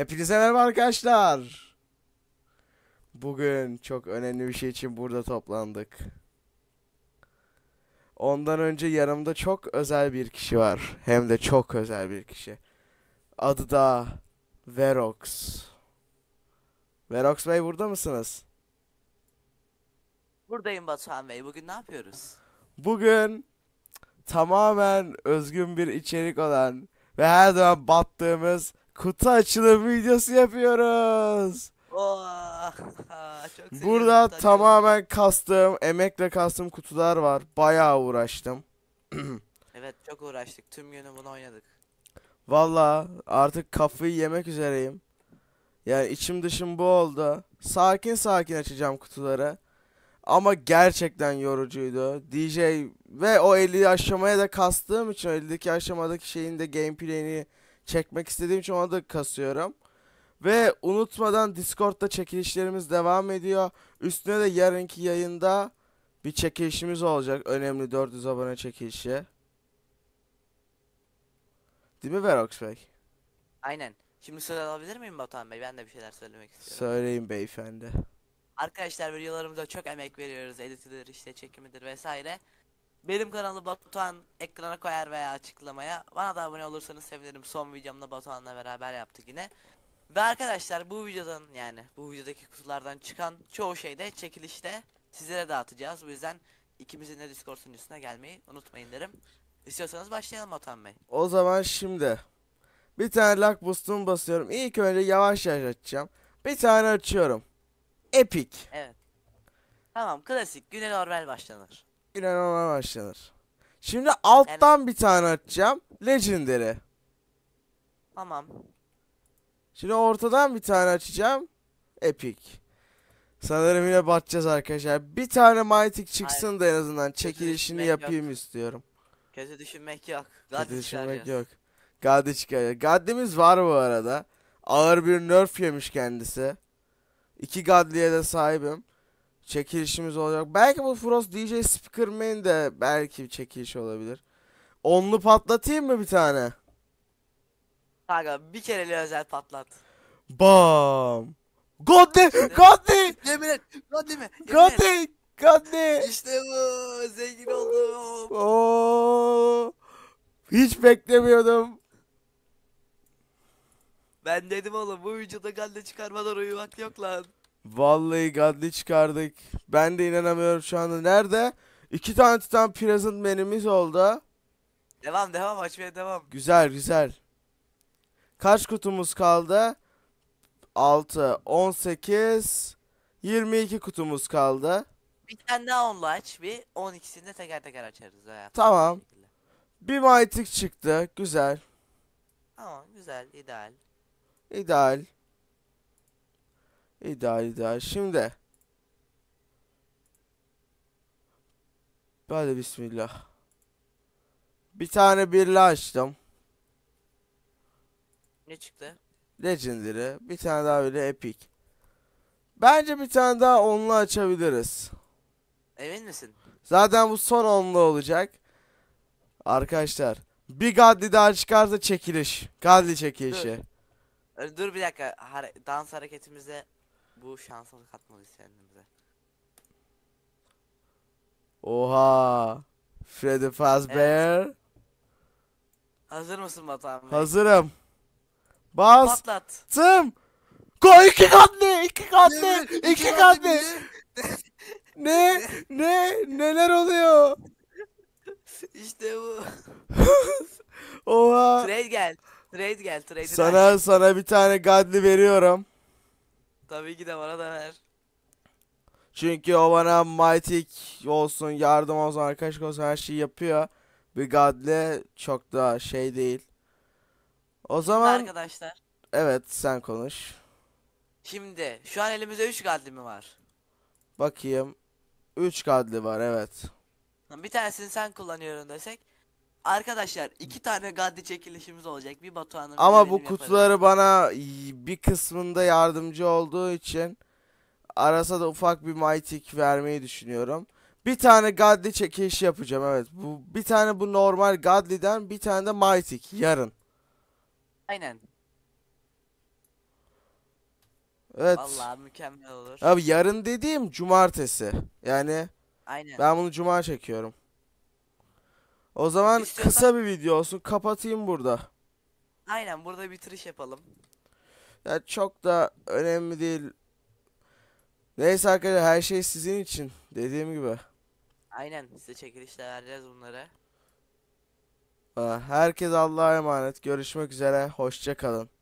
Hepinize merhaba arkadaşlar. Bugün çok önemli bir şey için burada toplandık. Ondan önce yanımda çok özel bir kişi var. Hem de çok özel bir kişi. Adı da Verox. Verox Bey burada mısınız? Buradayım Batuhan Bey. Bugün ne yapıyoruz? Bugün tamamen özgün bir içerik olan ve her zaman battığımız kutu açılım videosu yapıyoruz. Oh, Burada tamamen kastığım, emekle kastığım kutular var. Bayağı uğraştım. evet çok uğraştık. Tüm günü bunu oynadık. Valla artık kafayı yemek üzereyim. Yani içim dışım bu oldu. Sakin sakin açacağım kutuları. Ama gerçekten yorucuydu. DJ ve o 50 aşamaya da kastığım için 50'deki aşamadaki şeyin de gameplay'ini çekmek istediğim için onu da kasıyorum. Ve unutmadan Discord'da çekilişlerimiz devam ediyor. Üstüne de yarınki yayında bir çekilişimiz olacak. Önemli 400 abone çekilişi. Değil mi Verox Bey? Aynen. Şimdi söz alabilir miyim Batuhan Bey? Ben de bir şeyler söylemek istiyorum. Söyleyin beyefendi. Arkadaşlar videolarımıza çok emek veriyoruz. Editidir, işte çekimidir vesaire. Benim kanalı Batuhan ekrana koyar veya açıklamaya. Bana da abone olursanız sevinirim. Son videomda Batuhan'la beraber yaptık yine. Ve arkadaşlar bu videodan yani bu videodaki kutulardan çıkan çoğu şeyde çekilişte sizlere dağıtacağız. Bu yüzden ikimizin de Discord sunucusuna gelmeyi unutmayın derim. İstiyorsanız başlayalım Batuhan Bey. O zaman şimdi bir tane lock boost'umu basıyorum. İlk önce yavaş yavaş açacağım. Bir tane açıyorum. Epic. Evet. Tamam klasik güne normal başlanır inanılmaya başlanır. Şimdi alttan evet. bir tane açacağım. Legendary. Tamam. Şimdi ortadan bir tane açacağım. Epic. Sanırım yine batacağız arkadaşlar. Bir tane Mythic çıksın Hayır. da en azından çekilişini yapayım yok. istiyorum. Kötü düşünmek yok. Gaddi Kötü düşünmek yok. Gaddi çıkar. Gaddimiz var bu arada. Ağır bir nerf yemiş kendisi. İki gadliye de sahibim çekilişimiz olacak. Belki bu Frost DJ Speakerman de belki bir çekiliş olabilir. Onlu patlatayım mı bir tane? Kanka bir kereli özel patlat. Bam. Godde, Godde. Yemin et, Godde mi? Godde, Godde. İşte bu, zengin oldum. Oo. Hiç beklemiyordum. Ben dedim oğlum bu vücuda Godde çıkarmadan uyumak yok lan. Vallahi gadli çıkardık. Ben de inanamıyorum şu anda. Nerede? İki tane Titan Present menimiz oldu. Devam devam açmaya devam. Güzel güzel. Kaç kutumuz kaldı? 6, 18, 22 kutumuz kaldı. Bir tane daha onla aç bir 12'sini de teker teker açarız. Ha. Tamam. Bir Mythic çıktı. Güzel. Tamam güzel ideal. İdeal. İdeal ideal. Şimdi. Böyle bismillah. Bir tane birli açtım. Ne çıktı? Legendary. Bir tane daha böyle epic. Bence bir tane daha onlu açabiliriz. Emin misin? Zaten bu son onlu olacak. Arkadaşlar. Bir gadli daha çıkarsa çekiliş. Gadli çekilişi. Dur, dur bir dakika. dans hareketimize bu şansını katmalıyız kendimize. Oha. Freddy Fazbear. Evet. Hazır mısın Batuhan Bey? Hazırım. Bas. Patlattım. ko iki katlı, iki katlı, ne? iki, iki katlı. katlı. ne? Ne? Neler oluyor? İşte bu. Oha. Trade gel. Trade gel. Trade sana sana bir tane gadli veriyorum. Tabii ki de bana da ver. Çünkü o bana mighty olsun, yardım olsun, arkadaşlık olsun her şeyi yapıyor. Bir gadle çok da şey değil. O zaman... Arkadaşlar. Evet sen konuş. Şimdi şu an elimizde 3 gadli mi var? Bakayım. 3 gadli var evet. Bir tanesini sen kullanıyorum desek. Arkadaşlar iki tane Gandhi çekilişimiz olacak. Bir Batuhan'ın Ama bu kutuları yaparım. bana bir kısmında yardımcı olduğu için arasa da ufak bir mytik vermeyi düşünüyorum. Bir tane Godly çekiliş yapacağım evet. Bu bir tane bu normal Godly'den bir tane de mytik yarın. Aynen. Evet. Vallahi mükemmel olur. Abi yarın dediğim cumartesi. Yani Aynen. ben bunu cuma çekiyorum. O zaman İstiyorsan... kısa bir video olsun. Kapatayım burada. Aynen burada bitiriş yapalım. Ya çok da önemli değil. Neyse arkadaşlar her şey sizin için. Dediğim gibi. Aynen size çekilişler vereceğiz bunlara. Herkes Allah'a emanet. Görüşmek üzere. hoşçakalın.